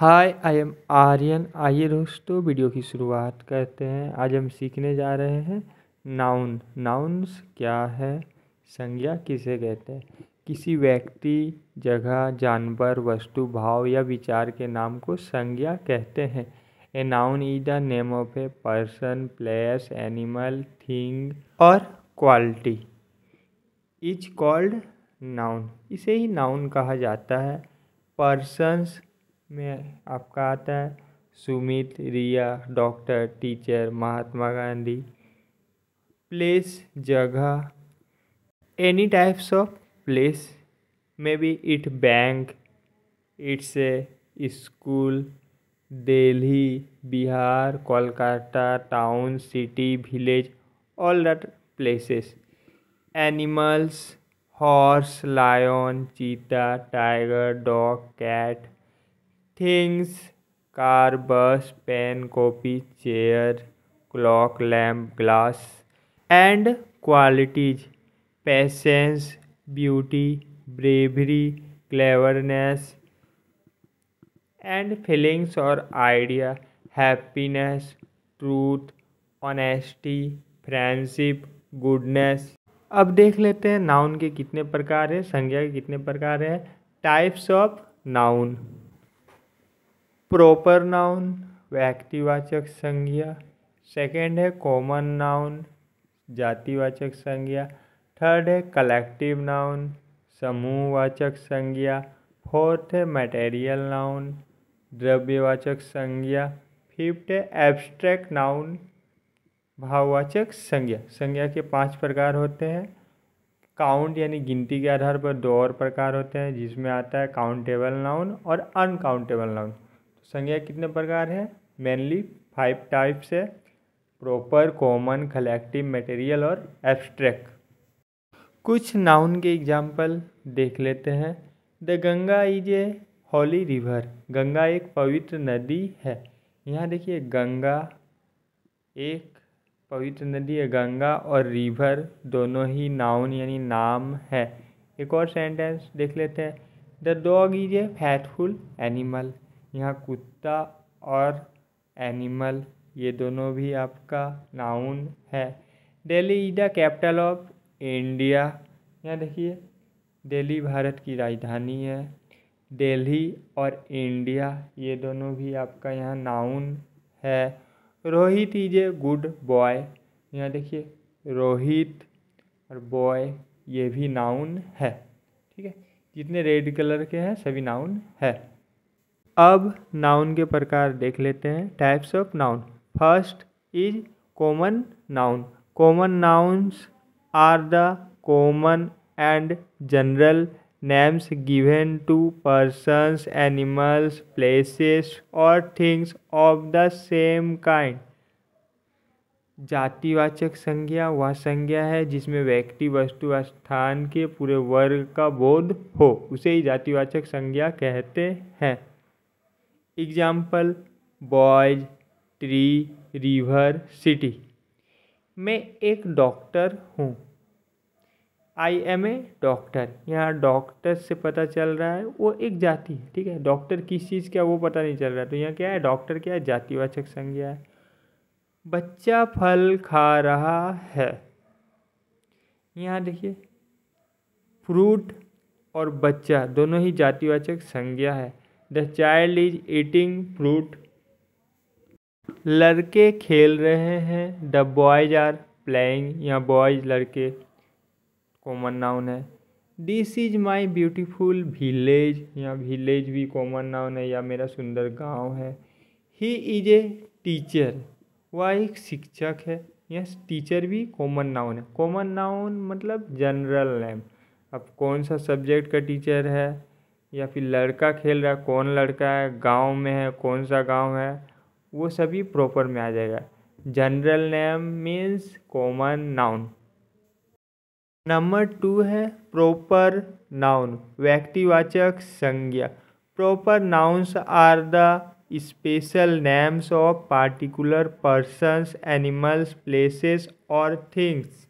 Hi I am Aryan आइए दोस्तों video की शुरुआत करते हैं आज हम सीखने जा रहे हैं नाउन नाउन्स क्या है संज्ञा किसे कहते हैं किसी व्यक्ति जगह जानवर वस्तु भाव या विचार के नाम को संज्ञा कहते हैं a noun is the name of a person place animal thing और क्वालिटी इज कॉल्ड नाउन इसे ही नाउन कहा जाता है पर्सनस में आपका आता है Sumit Riya doctor teacher Mahatma Gandhi place जगह any types of place may be it bank it's a school Delhi Bihar Kolkata town city village all that places animals horse lion cheetah tiger dog cat things car bus pen copy chair clock lamp glass and qualities patience beauty bravery cleverness and feelings और idea happiness truth honesty friendship goodness अब देख लेते हैं noun के कितने प्रकार हैं संज्ञा के कितने प्रकार हैं types of noun proper noun व्यक्तिवाचक संज्ञा सेकेंड है कॉमन नाउन जातिवाचक संज्ञा थर्ड है कलेक्टिव नाउन समूहवाचक संज्ञा फोर्थ है मटेरियल नाउन द्रव्यवाचक संज्ञा फिफ्थ है एब्स्ट्रैक्ट नाउन भाववाचक संज्ञा संज्ञा के पांच प्रकार होते हैं काउंट यानी गिनती के आधार पर दो और प्रकार होते हैं जिसमें आता है काउंटेबल नाउन और अनकाउंटेबल नाउन संज्ञा कितने प्रकार है मेनली फाइव टाइप्स है प्रॉपर कॉमन कलेक्टिव मटेरियल और एब्स्ट्रैक्ट कुछ नाउन के एग्जाम्पल देख लेते हैं the Ganga is a holy river Ganga एक पवित्र नदी है यहाँ देखिए गंगा एक पवित्र नदी है गंगा और रिवर दोनों ही नाउन यानी नाम है एक और सेंटेंस देख लेते हैं the dog is a faithful animal यहाँ कुत्ता और एनिमल ये दोनों भी आपका नाउन है Delhi is the capital of India यहाँ देखिए दिल्ली भारत की राजधानी है दिल्ली और इंडिया ये दोनों भी आपका यहाँ नाउन है Rohit is a good boy यहाँ देखिए रोहित और बॉय ये भी नाउन है ठीक है जितने रेड कलर के हैं सभी नाउन है अब नाउन के प्रकार देख लेते हैं types of noun first is common noun common nouns are the common and general names given to persons animals places और things of the same kind जातिवाचक संज्ञा वह संज्ञा है जिसमें व्यक्ति वस्तु स्थान के पूरे वर्ग का बोध हो उसे ही जातिवाचक संज्ञा कहते हैं example boys tree river city मैं एक डॉक्टर हूँ आई एम ए डॉक्टर यहाँ डॉक्टर से पता चल रहा है वो एक जाति है ठीक है डॉक्टर किस चीज़ का वो पता नहीं चल रहा है तो यहाँ क्या है डॉक्टर क्या है जातिवाचक संज्ञा है बच्चा फल खा रहा है यहाँ देखिए फ्रूट और बच्चा दोनों ही जातिवाचक संज्ञा है the child is eating fruit लड़के खेल रहे हैं द बॉयज आर प्लेइंग या बॉयज लड़के कॉमन नाउन है this is my beautiful village या विलेज भी कॉमन नाउन है या मेरा सुंदर गांव है ही इज ए टीचर वह एक शिक्षक है यस टीचर भी कॉमन नाउन है कॉमन नाउन मतलब जनरल नेम अब कौन सा सब्जेक्ट का टीचर है या फिर लड़का खेल रहा है कौन लड़का है गांव में है कौन सा गांव है वो सभी प्रॉपर में आ जाएगा general name means common noun number two है प्रॉपर नाउन व्यक्तिवाचक संज्ञा proper nouns are the special names of particular persons animals places और things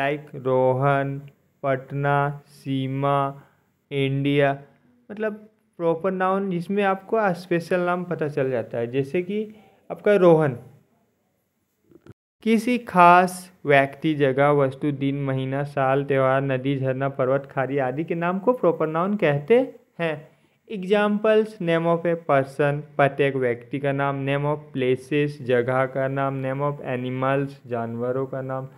like Rohan Patna Seema India मतलब प्रॉपर नाउन जिसमें आपको स्पेशल नाम पता चल जाता है जैसे कि आपका रोहन किसी खास व्यक्ति जगह वस्तु दिन महीना साल त्यौहार नदी झरना पर्वत खारी आदि के नाम को प्रॉपर नाउन कहते हैं examples name of a person प्रत्येक व्यक्ति का नाम नेम ऑफ प्लेसेस जगह का नाम नेम ऑफ एनिमल्स जानवरों का नाम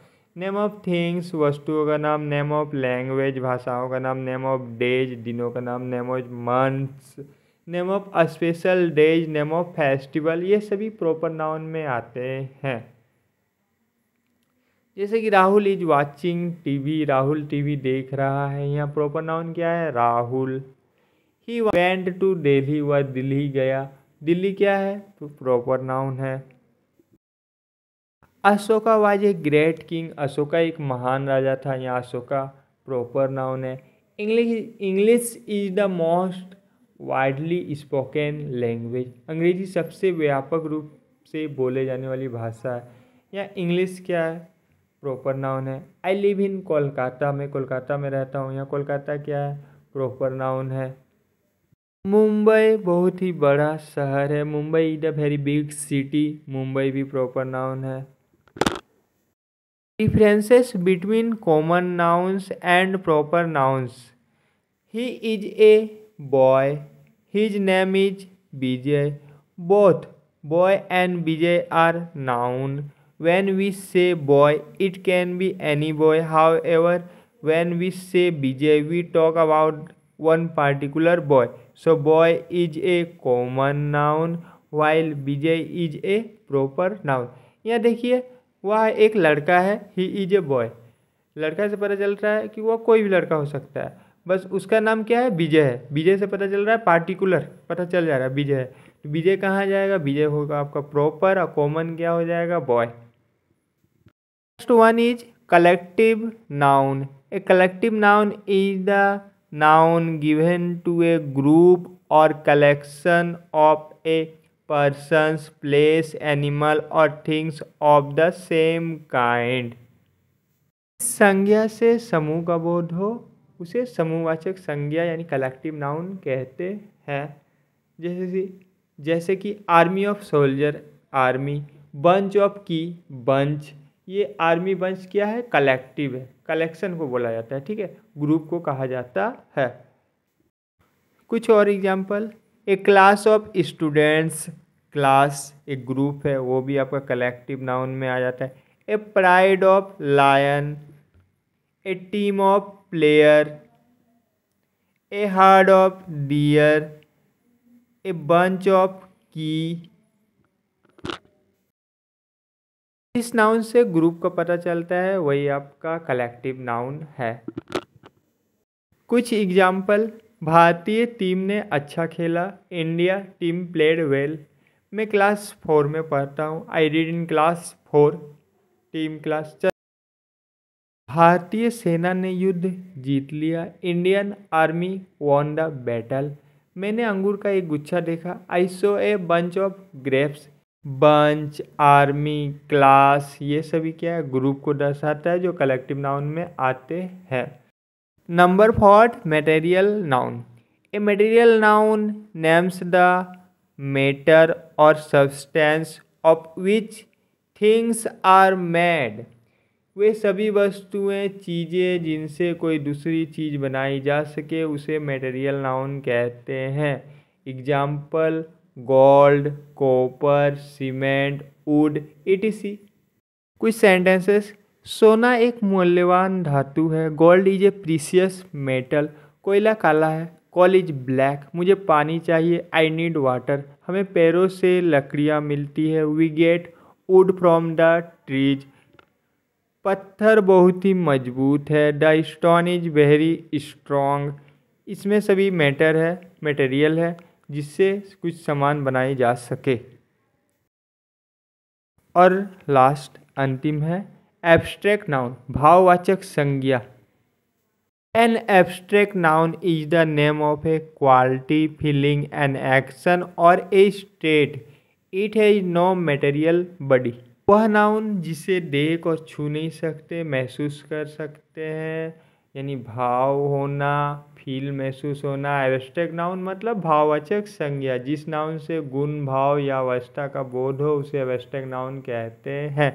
नेम ऑफ थिंग्स वस्तुओं का नाम नेम ऑफ लैंग्वेज भाषाओं का नाम नेम ऑफ डेज दिनों का नाम name of months name of special days name of festival ये सभी प्रॉपर नाउन में आते हैं जैसे कि Rahul is watching TV Rahul TV देख रहा है यहाँ प्रॉपर नाउन क्या है Rahul he went to Delhi वह दिल्ली गया दिल्ली क्या है तो प्रॉपर नाउन है Ashoka was a great king Ashoka एक महान राजा था या अशोका प्रॉपर नाउन है English English is the most widely spoken language अंग्रेजी सबसे व्यापक रूप से बोले जाने वाली भाषा है या इंग्लिश क्या है प्रॉपर नाउन है आई लिव इन कोलकाता में कोलकाता में रहता हूँ या कोलकाता क्या है प्रॉपर नाउन है मुंबई बहुत ही बड़ा शहर है Mumbai is a very big city Mumbai भी प्रॉपर नाउन है differences between common nouns and proper nouns he is a boy his name is vijay both boy and vijay are noun when we say boy it can be any boy however when we say vijay we talk about one particular boy so boy is a common noun while vijay is a proper noun यहाँ देखिए वह एक लड़का है he is a boy लड़का से पता चल रहा है कि वह कोई भी लड़का हो सकता है बस उसका नाम क्या है विजय है विजय से पता चल रहा है पार्टिकुलर पता चल जा रहा है विजय तो विजय कहाँ जाएगा विजय होगा आपका प्रॉपर और कॉमन क्या हो जाएगा boy next one is collective noun a collective noun is the noun given to a group और collection of a persons, place, animal or things of the same kind. संज्ञा से समूह का बोध हो उसे समूहवाचक संज्ञा यानी कलेक्टिव नाउन कहते हैं जैसे कि जैसे कि army of soldier army bunch of की बंच ये आर्मी बंच क्या है कलेक्टिव है कलेक्शन को बोला जाता है ठीक है ग्रुप को कहा जाता है कुछ और example a class of students class एक ग्रुप है वो भी आपका कलेक्टिव नाउन में आ जाता है a pride of lion a team of player a herd of deer a bunch of की इस नाउन से ग्रुप का पता चलता है वही आपका कलेक्टिव नाउन है कुछ एग्जाम्पल भारतीय टीम ने अच्छा खेला इंडिया टीम प्लेड वेल मैं क्लास फोर में पढ़ता हूँ I read in class four team class भारतीय सेना ने युद्ध जीत लिया Indian army won the battle मैंने अंगूर का एक गुच्छा देखा I saw a bunch of grapes bunch army class ये सभी क्या है ग्रुप को दर्शाता है जो कलेक्टिव नाउन में आते हैं number fourth material noun a material noun names the matter और substance of which things are made वे सभी वस्तुएं चीज़ें जिनसे कोई दूसरी चीज़ बनाई जा सके उसे मेटेरियल नाउन कहते हैं example gold copper cement wood it see कुछ सेंटेंसेस सोना एक मूल्यवान धातु है gold is a precious metal कोयला काला है कॉल इज ब्लैक मुझे पानी चाहिए आई नीड वाटर हमें पैरों से लकड़ियाँ मिलती है we get wood from the trees पत्थर बहुत ही मजबूत है the stone is very strong इसमें सभी मैटर है मटेरियल है जिससे कुछ सामान बनाए जा सके और लास्ट अंतिम है एब्स्ट्रैक्ट नाउन भाववाचक संज्ञा an abstract noun is the name of a quality feeling an action और a state it has no material body वह नाउन जिसे देख और छू नहीं सकते महसूस कर सकते हैं यानी भाव होना फील महसूस होना एब्स्ट्रैक्ट नाउन मतलब भाववाचक संज्ञा जिस नाउन से गुण भाव या अवस्था का बोध हो उसे एब्स्ट्रैक्ट नाउन कहते हैं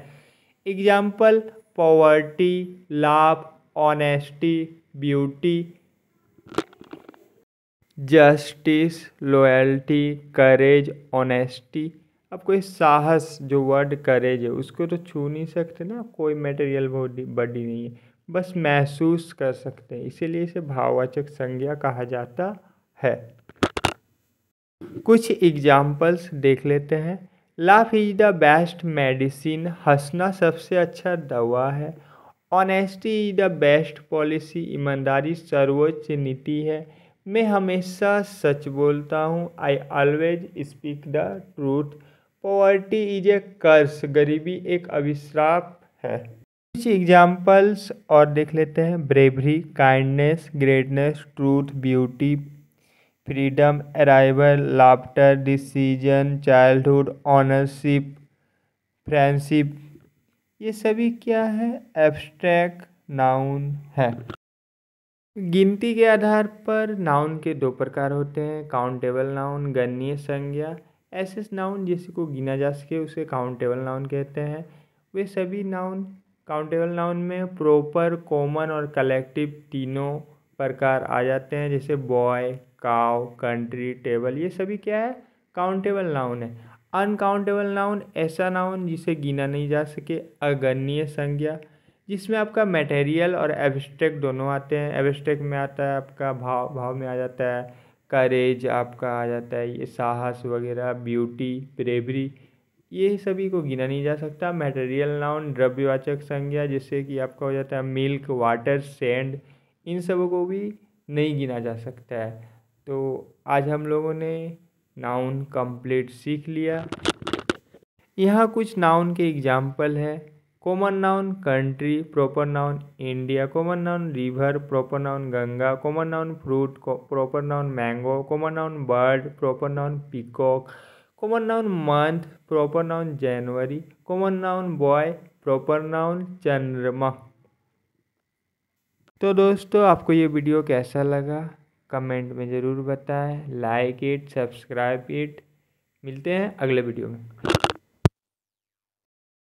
एग्जाम्पल पॉवर्टी लाभ honesty beauty justice loyalty courage honesty अब कोई साहस जो वर्ड करेज है उसको तो छू नहीं सकते ना कोई मटेरियल बॉडी बॉडी नहीं है बस महसूस कर सकते हैं इसीलिए इसे भाववाचक संज्ञा कहा जाता है कुछ एग्जाम्पल्स देख लेते हैं laugh is the best medicine हंसना सबसे अच्छा दवा है honesty is the best policy ईमानदारी सर्वोच्च नीति है मैं हमेशा सच बोलता हूँ I always speak the truth poverty is a curse गरीबी एक अभिश्राप है कुछ एग्जाम्पल्स और देख लेते हैं bravery kindness greatness truth beauty freedom arrival laughter decision childhood ownership friendship ये सभी क्या है एब्स्ट्रैक्ट नाउन है गिनती के आधार पर नाउन के दो प्रकार होते हैं काउंटेबल नाउन गणनीय संज्ञा ऐसे नाउन जिसे को गिना जा सके उसे काउंटेबल नाउन कहते हैं वे सभी नाउन काउंटेबल नाउन में प्रॉपर कॉमन और कलेक्टिव तीनों प्रकार आ जाते हैं जैसे बॉय काव कंट्री टेबल ये सभी क्या है काउंटेबल नाउन है अनकाउंटेबल नाउन ऐसा नाउन जिसे गिना नहीं जा सके अगणनीय संज्ञा जिसमें आपका मटेरियल और एब्स्ट्रैक्ट दोनों आते हैं एब्स्ट्रैक्ट में आता है आपका भाव भाव में आ जाता है करेज आपका आ जाता है ये साहस वगैरह ब्यूटी ब्रेवरी ये सभी को गिना नहीं जा सकता मटेरियल नाउन द्रव्यवाचक संज्ञा जैसे कि आपका हो जाता है मिल्क वाटर सेंड इन सबों को भी नहीं गिना जा सकता है तो आज हम लोगों ने नाउन कंप्लीट सीख लिया यहाँ कुछ नाउन के एग्जाम्पल है common noun country proper noun India common noun river proper noun Ganga common noun fruit proper noun mango common noun bird proper noun peacock common noun month proper noun January common noun boy proper noun Chandrama तो दोस्तों आपको ये video कैसा लगा comment में ज़रूर बताएं like it subscribe it मिलते हैं अगले वीडियो में